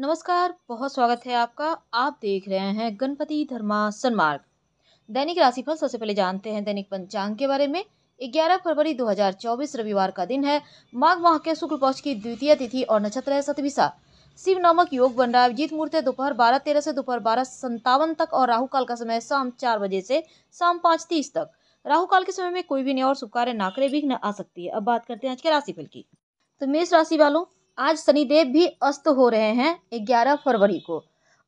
नमस्कार बहुत स्वागत है आपका आप देख रहे हैं गणपति धर्मा सन्मार्ग दैनिक राशिफल सबसे पहले जानते हैं दैनिक पंचांग के बारे में 11 फरवरी 2024 रविवार का दिन है माघ माह के शुक्ल पक्ष की द्वितीय तिथि और नक्षत्र है सतविशा शिव नामक योग बन रहा है जीत मुहूर्त दोपहर बारह तेरह से दोपहर बारह संतावन तक और राहु काल का समय शाम चार बजे से शाम पाँच तीस तक राहु काल के समय में कोई भी नया और शुभ कार्य ना करे न आ सकती है अब बात करते हैं आज के राशिफल की तो मेष राशि वालों आज शनिदेव भी अस्त हो रहे हैं ग्यारह फरवरी को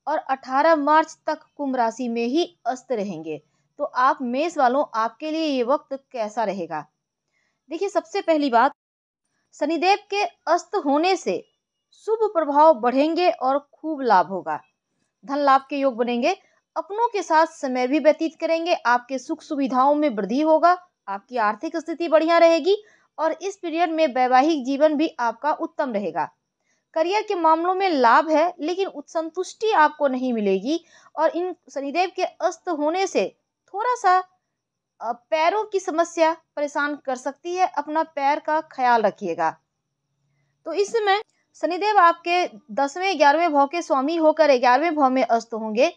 और अठारह मार्च तक कुंभ राशि में ही अस्त रहेंगे तो आप मेष वालों आपके लिए ये वक्त कैसा रहेगा देखिए सबसे पहली बात शनिदेव के अस्त होने से शुभ प्रभाव बढ़ेंगे और खूब लाभ होगा धन लाभ के योग बनेंगे अपनों के साथ समय भी व्यतीत करेंगे आपके सुख सुविधाओं में वृद्धि होगा आपकी आर्थिक स्थिति बढ़िया रहेगी और इस पीरियड में वैवाहिक जीवन भी आपका उत्तम रहेगा करियर के मामलों में लाभ है लेकिन संतुष्टि आपको नहीं मिलेगी और इन शनिदेव के अस्त होने से थोड़ा सा पैरों की समस्या परेशान कर सकती है अपना पैर का ख्याल रखिएगा तो इसमें शनिदेव आपके दसवें ग्यारहवें भाव के स्वामी होकर ग्यारहवें भाव में अस्त होंगे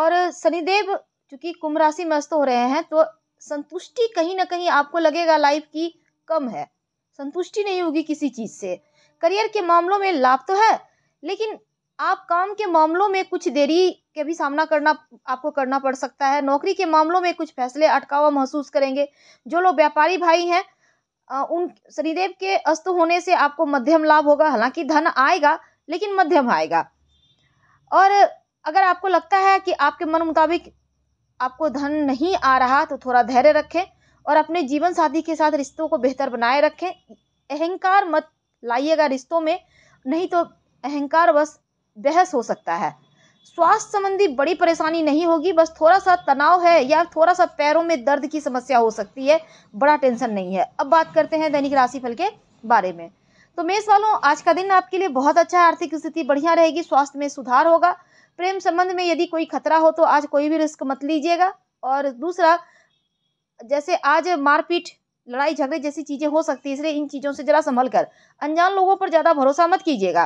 और शनिदेव चूंकि कुंभ राशि में अस्त हो रहे हैं तो संतुष्टि कहीं ना कहीं आपको लगेगा लाइफ की कम है संतुष्टि नहीं होगी किसी चीज़ से करियर के मामलों में लाभ तो है लेकिन आप काम के मामलों में कुछ देरी के भी सामना करना आपको करना पड़ सकता है नौकरी के मामलों में कुछ फैसले अटकावा महसूस करेंगे जो लोग व्यापारी भाई हैं उन शनिदेव के अस्त होने से आपको मध्यम लाभ होगा हालांकि धन आएगा लेकिन मध्यम आएगा और अगर आपको लगता है कि आपके मन मुताबिक आपको धन नहीं आ रहा तो थोड़ा धैर्य रखें और अपने जीवन साथी के साथ रिश्तों को बेहतर बनाए रखें अहंकार मत लाइएगा रिश्तों में नहीं तो अहंकार बस बहस हो सकता है स्वास्थ्य संबंधी बड़ी परेशानी नहीं होगी बस थोड़ा सा तनाव है या थोड़ा सा पैरों में दर्द की समस्या हो सकती है बड़ा टेंशन नहीं है अब बात करते हैं दैनिक राशिफल के बारे में तो मेष वालों आज का दिन आपके लिए बहुत अच्छा है आर्थिक स्थिति बढ़िया रहेगी स्वास्थ्य में सुधार होगा प्रेम संबंध में यदि कोई खतरा हो तो आज कोई भी रिस्क मत लीजिएगा और दूसरा जैसे आज मारपीट लड़ाई झगड़े जैसी चीज़ें हो सकती है इसलिए इन चीज़ों से ज़रा संभल कर अनजान लोगों पर ज़्यादा भरोसा मत कीजिएगा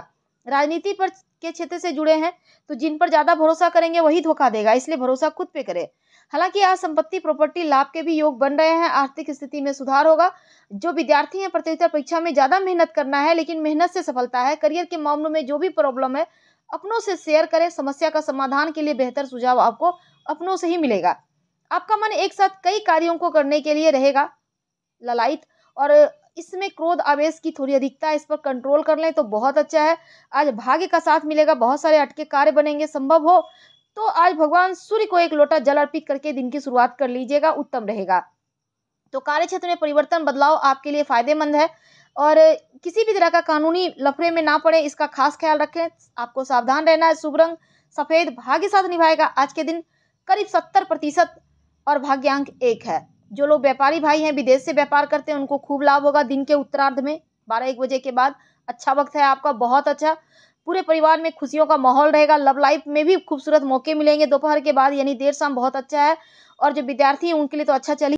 राजनीति पर के क्षेत्र से जुड़े हैं तो जिन पर ज़्यादा भरोसा करेंगे वही धोखा देगा इसलिए भरोसा खुद पे करें हालांकि आज संपत्ति प्रॉपर्टी लाभ के भी योग बन रहे हैं आर्थिक स्थिति में सुधार होगा जो विद्यार्थी हैं प्रतियोगिता परीक्षा में ज़्यादा मेहनत करना है लेकिन मेहनत से सफलता है करियर के मामलों में जो भी प्रॉब्लम है अपनों से शेयर करें समस्या का समाधान के लिए बेहतर सुझाव आपको अपनों से ही मिलेगा आपका मन एक साथ कई कार्यों को करने के लिए रहेगा ललायत और इसमें क्रोध आवेश की थोड़ी अधिकता इस पर कंट्रोल कर लें तो बहुत अच्छा है आज भाग्य का साथ मिलेगा बहुत सारे अटके कार्य बनेंगे संभव हो तो आज भगवान सूर्य को एक लोटा जल अर्पित करके दिन की शुरुआत कर लीजिएगा उत्तम रहेगा तो कार्य क्षेत्र में परिवर्तन बदलाव आपके लिए फायदेमंद है और किसी भी तरह का कानूनी लफड़े में ना पड़े इसका खास ख्याल रखें आपको सावधान रहना है शुभ रंग सफ़ेद भाग्य साथ निभाएगा आज के दिन करीब सत्तर प्रतिशत और भाग्यांक एक है जो लोग व्यापारी भाई हैं विदेश से व्यापार करते हैं उनको खूब लाभ होगा दिन के उत्तरार्ध में बारह एक बजे के बाद अच्छा वक्त है आपका बहुत अच्छा पूरे परिवार में खुशियों का माहौल रहेगा लव लाइफ में भी खूबसूरत मौके मिलेंगे दोपहर के बाद यानी देर शाम बहुत अच्छा है और जो विद्यार्थी हैं उनके लिए तो अच्छा चलिए